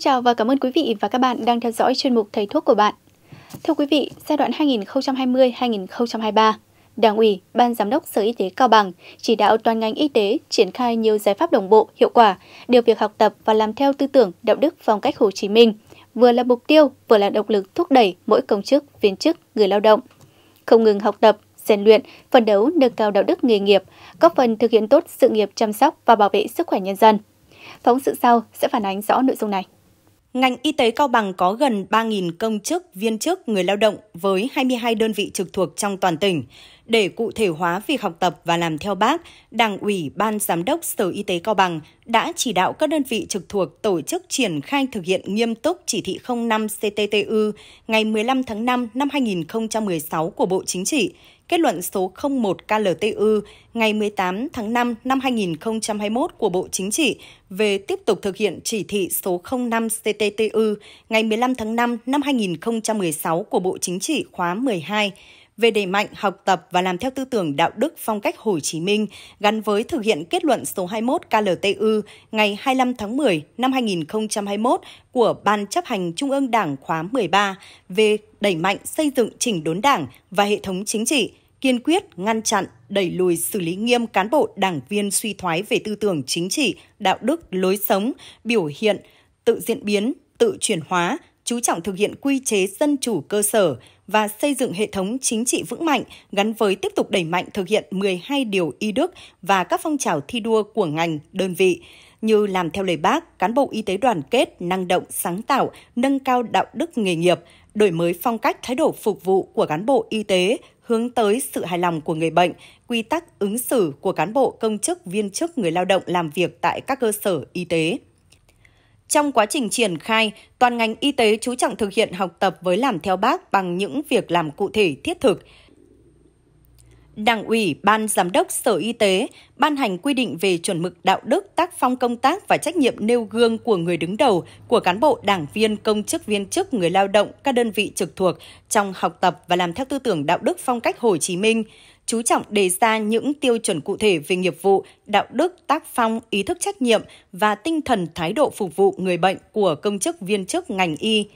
Xin chào và cảm ơn quý vị và các bạn đang theo dõi chuyên mục Thầy Thuốc của bạn. Thưa quý vị, giai đoạn 2020-2023, Đảng ủy, Ban Giám đốc Sở Y tế Cao Bằng chỉ đạo toàn ngành y tế triển khai nhiều giải pháp đồng bộ, hiệu quả, điều việc học tập và làm theo tư tưởng, đạo đức phong cách Hồ Chí Minh, vừa là mục tiêu, vừa là động lực thúc đẩy mỗi công chức, viên chức, người lao động. Không ngừng học tập, rèn luyện, phấn đấu nâng cao đạo đức nghề nghiệp, góp phần thực hiện tốt sự nghiệp chăm sóc và bảo vệ sức khỏe nhân dân. Phóng sự sau sẽ phản ánh rõ nội dung này. Ngành y tế Cao Bằng có gần 3.000 công chức, viên chức, người lao động với 22 đơn vị trực thuộc trong toàn tỉnh. Để cụ thể hóa việc học tập và làm theo bác, Đảng ủy Ban Giám đốc Sở Y tế Cao Bằng đã chỉ đạo các đơn vị trực thuộc tổ chức triển khai thực hiện nghiêm túc chỉ thị 05 CTTU ngày 15 tháng 5 năm 2016 của Bộ Chính trị kết luận số 01 KLTU ngày 18 tháng 5 năm 2021 của Bộ Chính trị về tiếp tục thực hiện chỉ thị số 05 CTTU ngày 15 tháng 5 năm 2016 của Bộ Chính trị khóa 12 về đẩy mạnh học tập và làm theo tư tưởng đạo đức phong cách Hồ Chí Minh gắn với thực hiện kết luận số 21 KLTU ngày 25 tháng 10 năm 2021 của Ban chấp hành Trung ương Đảng khóa 13 về đẩy mạnh xây dựng chỉnh đốn đảng và hệ thống chính trị, kiên quyết ngăn chặn, đẩy lùi xử lý nghiêm cán bộ đảng viên suy thoái về tư tưởng chính trị, đạo đức, lối sống, biểu hiện, tự diễn biến, tự chuyển hóa, chú trọng thực hiện quy chế dân chủ cơ sở và xây dựng hệ thống chính trị vững mạnh gắn với tiếp tục đẩy mạnh thực hiện 12 điều y đức và các phong trào thi đua của ngành, đơn vị như làm theo lời bác, cán bộ y tế đoàn kết, năng động, sáng tạo, nâng cao đạo đức nghề nghiệp – đổi mới phong cách thái độ phục vụ của cán bộ y tế hướng tới sự hài lòng của người bệnh, quy tắc ứng xử của cán bộ công chức viên chức người lao động làm việc tại các cơ sở y tế. Trong quá trình triển khai, toàn ngành y tế chú trọng thực hiện học tập với làm theo bác bằng những việc làm cụ thể thiết thực, Đảng ủy, Ban Giám đốc Sở Y tế ban hành quy định về chuẩn mực đạo đức, tác phong công tác và trách nhiệm nêu gương của người đứng đầu, của cán bộ, đảng viên, công chức, viên chức, người lao động, các đơn vị trực thuộc trong học tập và làm theo tư tưởng đạo đức phong cách Hồ Chí Minh chú trọng đề ra những tiêu chuẩn cụ thể về nghiệp vụ, đạo đức, tác phong, ý thức trách nhiệm và tinh thần thái độ phục vụ người bệnh của công chức viên chức ngành y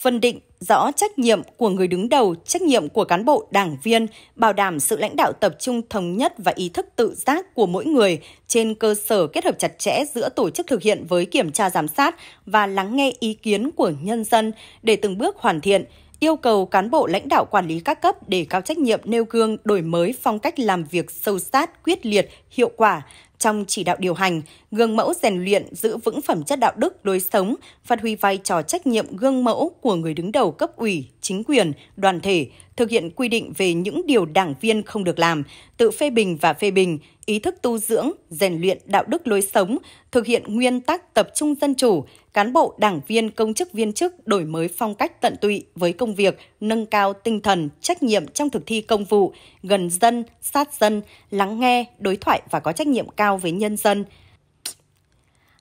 phân định rõ trách nhiệm của người đứng đầu, trách nhiệm của cán bộ đảng viên, bảo đảm sự lãnh đạo tập trung thống nhất và ý thức tự giác của mỗi người trên cơ sở kết hợp chặt chẽ giữa tổ chức thực hiện với kiểm tra giám sát và lắng nghe ý kiến của nhân dân để từng bước hoàn thiện yêu cầu cán bộ lãnh đạo quản lý các cấp để cao trách nhiệm nêu gương đổi mới phong cách làm việc sâu sát, quyết liệt, hiệu quả, trong chỉ đạo điều hành, gương mẫu rèn luyện giữ vững phẩm chất đạo đức lối sống, phát huy vai trò trách nhiệm gương mẫu của người đứng đầu cấp ủy, chính quyền, đoàn thể, thực hiện quy định về những điều đảng viên không được làm, tự phê bình và phê bình, ý thức tu dưỡng, rèn luyện đạo đức lối sống, thực hiện nguyên tắc tập trung dân chủ, cán bộ đảng viên công chức viên chức đổi mới phong cách tận tụy với công việc, nâng cao tinh thần, trách nhiệm trong thực thi công vụ, gần dân, sát dân, lắng nghe, đối thoại và có trách nhiệm cao với nhân dân.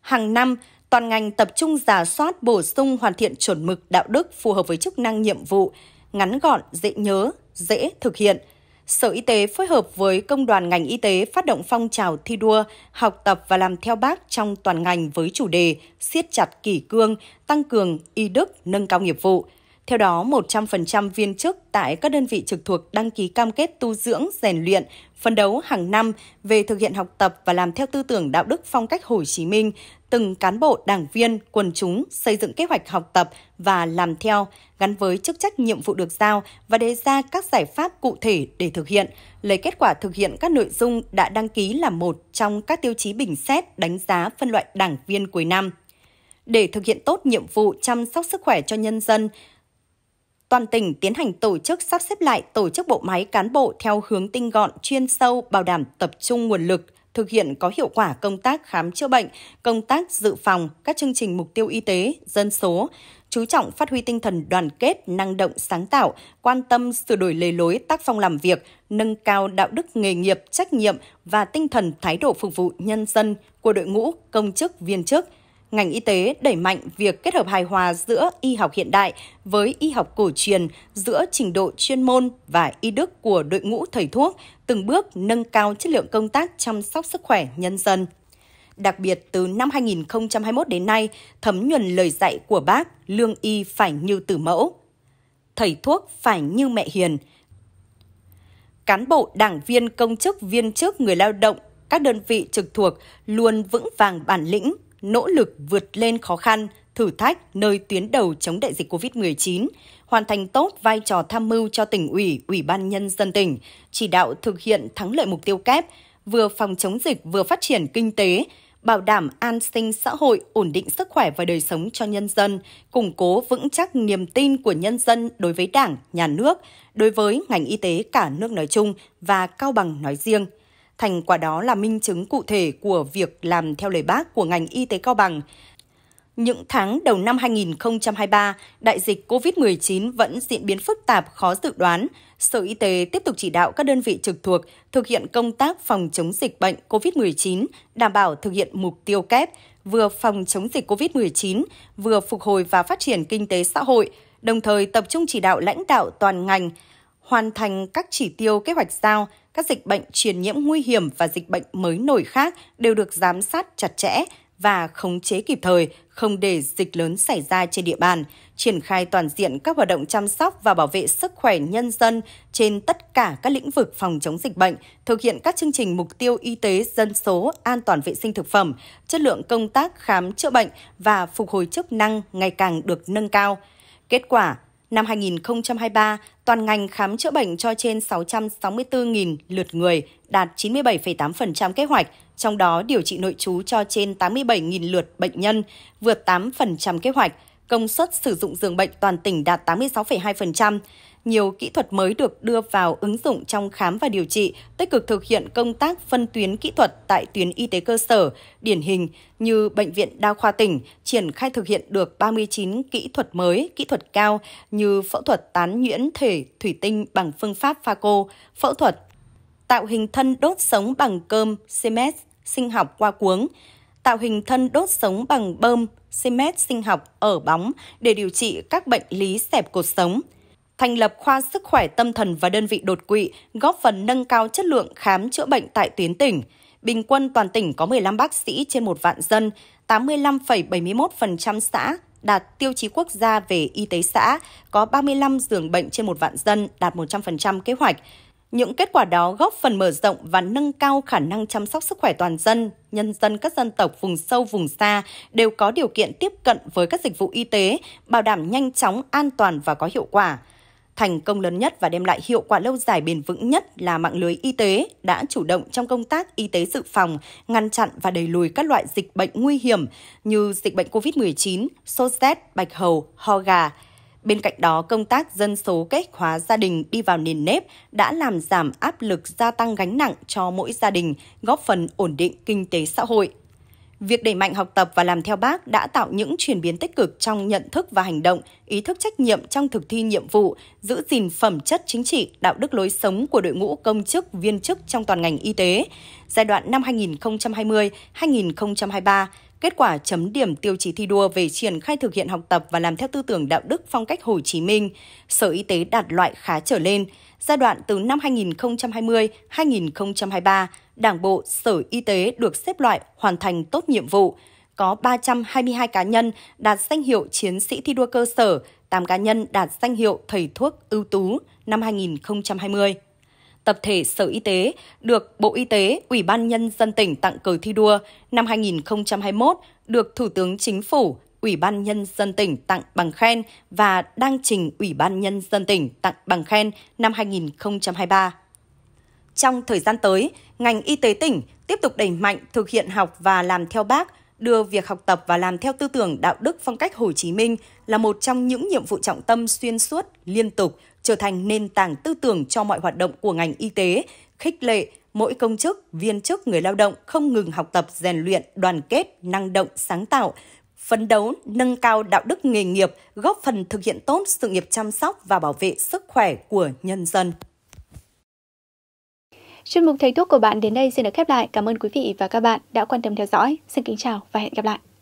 Hàng năm, toàn ngành tập trung giả soát bổ sung hoàn thiện chuẩn mực đạo đức phù hợp với chức năng nhiệm vụ, ngắn gọn, dễ nhớ, dễ thực hiện. Sở Y tế phối hợp với Công đoàn ngành y tế phát động phong trào thi đua, học tập và làm theo bác trong toàn ngành với chủ đề siết chặt kỷ cương, tăng cường y đức, nâng cao nghiệp vụ – theo đó, 100% viên chức tại các đơn vị trực thuộc đăng ký cam kết tu dưỡng, rèn luyện, phấn đấu hàng năm về thực hiện học tập và làm theo tư tưởng đạo đức phong cách Hồ Chí Minh, từng cán bộ, đảng viên, quần chúng xây dựng kế hoạch học tập và làm theo, gắn với chức trách nhiệm vụ được giao và đề ra các giải pháp cụ thể để thực hiện, lấy kết quả thực hiện các nội dung đã đăng ký là một trong các tiêu chí bình xét đánh giá phân loại đảng viên cuối năm. Để thực hiện tốt nhiệm vụ chăm sóc sức khỏe cho nhân dân, toàn tỉnh tiến hành tổ chức sắp xếp lại tổ chức bộ máy cán bộ theo hướng tinh gọn, chuyên sâu, bảo đảm tập trung nguồn lực, thực hiện có hiệu quả công tác khám chữa bệnh, công tác dự phòng, các chương trình mục tiêu y tế, dân số, chú trọng phát huy tinh thần đoàn kết, năng động sáng tạo, quan tâm sửa đổi lề lối tác phong làm việc, nâng cao đạo đức nghề nghiệp, trách nhiệm và tinh thần thái độ phục vụ nhân dân của đội ngũ công chức viên chức – ngành y tế đẩy mạnh việc kết hợp hài hòa giữa y học hiện đại với y học cổ truyền, giữa trình độ chuyên môn và y đức của đội ngũ thầy thuốc, từng bước nâng cao chất lượng công tác chăm sóc sức khỏe nhân dân. Đặc biệt từ năm 2021 đến nay, thấm nhuần lời dạy của bác, lương y phải như tử mẫu. Thầy thuốc phải như mẹ hiền. Cán bộ, đảng viên, công chức, viên chức, người lao động các đơn vị trực thuộc luôn vững vàng bản lĩnh, nỗ lực vượt lên khó khăn, thử thách nơi tuyến đầu chống đại dịch COVID-19, hoàn thành tốt vai trò tham mưu cho tỉnh ủy, ủy ban nhân dân tỉnh, chỉ đạo thực hiện thắng lợi mục tiêu kép, vừa phòng chống dịch vừa phát triển kinh tế, bảo đảm an sinh xã hội, ổn định sức khỏe và đời sống cho nhân dân, củng cố vững chắc niềm tin của nhân dân đối với Đảng, nhà nước, đối với ngành y tế cả nước nói chung và Cao Bằng nói riêng. Thành quả đó là minh chứng cụ thể của việc làm theo lời bác của ngành y tế Cao Bằng. Những tháng đầu năm 2023, đại dịch COVID-19 vẫn diễn biến phức tạp, khó dự đoán. Sở Y tế tiếp tục chỉ đạo các đơn vị trực thuộc thực hiện công tác phòng chống dịch bệnh COVID-19, đảm bảo thực hiện mục tiêu kép vừa phòng chống dịch COVID-19, vừa phục hồi và phát triển kinh tế xã hội, đồng thời tập trung chỉ đạo lãnh đạo toàn ngành, hoàn thành các chỉ tiêu kế hoạch giao, các dịch bệnh truyền nhiễm nguy hiểm và dịch bệnh mới nổi khác đều được giám sát chặt chẽ và khống chế kịp thời, không để dịch lớn xảy ra trên địa bàn, triển khai toàn diện các hoạt động chăm sóc và bảo vệ sức khỏe nhân dân trên tất cả các lĩnh vực phòng chống dịch bệnh, thực hiện các chương trình mục tiêu y tế dân số, an toàn vệ sinh thực phẩm, chất lượng công tác khám chữa bệnh và phục hồi chức năng ngày càng được nâng cao. Kết quả, Năm 2023, toàn ngành khám chữa bệnh cho trên 664.000 lượt người, đạt 97,8% kế hoạch, trong đó điều trị nội trú cho trên 87.000 lượt bệnh nhân, vượt 8% kế hoạch. Công suất sử dụng giường bệnh toàn tỉnh đạt 86,2% nhiều kỹ thuật mới được đưa vào ứng dụng trong khám và điều trị, tích cực thực hiện công tác phân tuyến kỹ thuật tại tuyến y tế cơ sở, điển hình như Bệnh viện Đa khoa tỉnh triển khai thực hiện được 39 kỹ thuật mới, kỹ thuật cao như phẫu thuật tán nhuyễn thể thủy tinh bằng phương pháp phaco, phẫu thuật tạo hình thân đốt sống bằng cơm CMS sinh học qua cuống, tạo hình thân đốt sống bằng bơm CMS sinh học ở bóng để điều trị các bệnh lý xẹp cột sống – thành lập khoa sức khỏe tâm thần và đơn vị đột quỵ, góp phần nâng cao chất lượng khám chữa bệnh tại tuyến tỉnh. Bình quân toàn tỉnh có 15 bác sĩ trên một vạn dân, 85,71% xã đạt tiêu chí quốc gia về y tế xã, có 35 giường bệnh trên một vạn dân, đạt 100% kế hoạch. Những kết quả đó góp phần mở rộng và nâng cao khả năng chăm sóc sức khỏe toàn dân, nhân dân các dân tộc vùng sâu vùng xa đều có điều kiện tiếp cận với các dịch vụ y tế, bảo đảm nhanh chóng, an toàn và có hiệu quả. Thành công lớn nhất và đem lại hiệu quả lâu dài bền vững nhất là mạng lưới y tế đã chủ động trong công tác y tế dự phòng, ngăn chặn và đẩy lùi các loại dịch bệnh nguy hiểm như dịch bệnh COVID-19, sốt rét, bạch hầu, ho gà. Bên cạnh đó, công tác dân số kết hóa gia đình đi vào nền nếp đã làm giảm áp lực gia tăng gánh nặng cho mỗi gia đình, góp phần ổn định kinh tế xã hội. Việc đẩy mạnh học tập và làm theo bác đã tạo những chuyển biến tích cực trong nhận thức và hành động, ý thức trách nhiệm trong thực thi nhiệm vụ, giữ gìn phẩm chất chính trị, đạo đức lối sống của đội ngũ công chức, viên chức trong toàn ngành y tế. Giai đoạn năm 2020-2023, kết quả chấm điểm tiêu chí thi đua về triển khai thực hiện học tập và làm theo tư tưởng đạo đức phong cách Hồ Chí Minh, Sở Y tế đạt loại khá trở lên. Giai đoạn từ năm 2020-2023, Đảng bộ, Sở Y tế được xếp loại hoàn thành tốt nhiệm vụ. Có 322 cá nhân đạt danh hiệu chiến sĩ thi đua cơ sở, 8 cá nhân đạt danh hiệu thầy thuốc ưu tú năm 2020 tập thể Sở Y tế được Bộ Y tế, Ủy ban Nhân dân tỉnh tặng cờ thi đua năm 2021, được Thủ tướng Chính phủ, Ủy ban Nhân dân tỉnh tặng bằng khen và đang trình Ủy ban Nhân dân tỉnh tặng bằng khen năm 2023. Trong thời gian tới, ngành y tế tỉnh tiếp tục đẩy mạnh thực hiện học và làm theo bác, đưa việc học tập và làm theo tư tưởng đạo đức phong cách Hồ Chí Minh là một trong những nhiệm vụ trọng tâm xuyên suốt, liên tục, trở thành nền tảng tư tưởng cho mọi hoạt động của ngành y tế, khích lệ mỗi công chức, viên chức, người lao động không ngừng học tập, rèn luyện, đoàn kết, năng động, sáng tạo, phấn đấu, nâng cao đạo đức nghề nghiệp, góp phần thực hiện tốt sự nghiệp chăm sóc và bảo vệ sức khỏe của nhân dân. Chuyên mục Thầy Thuốc của bạn đến đây xin được khép lại. Cảm ơn quý vị và các bạn đã quan tâm theo dõi. Xin kính chào và hẹn gặp lại.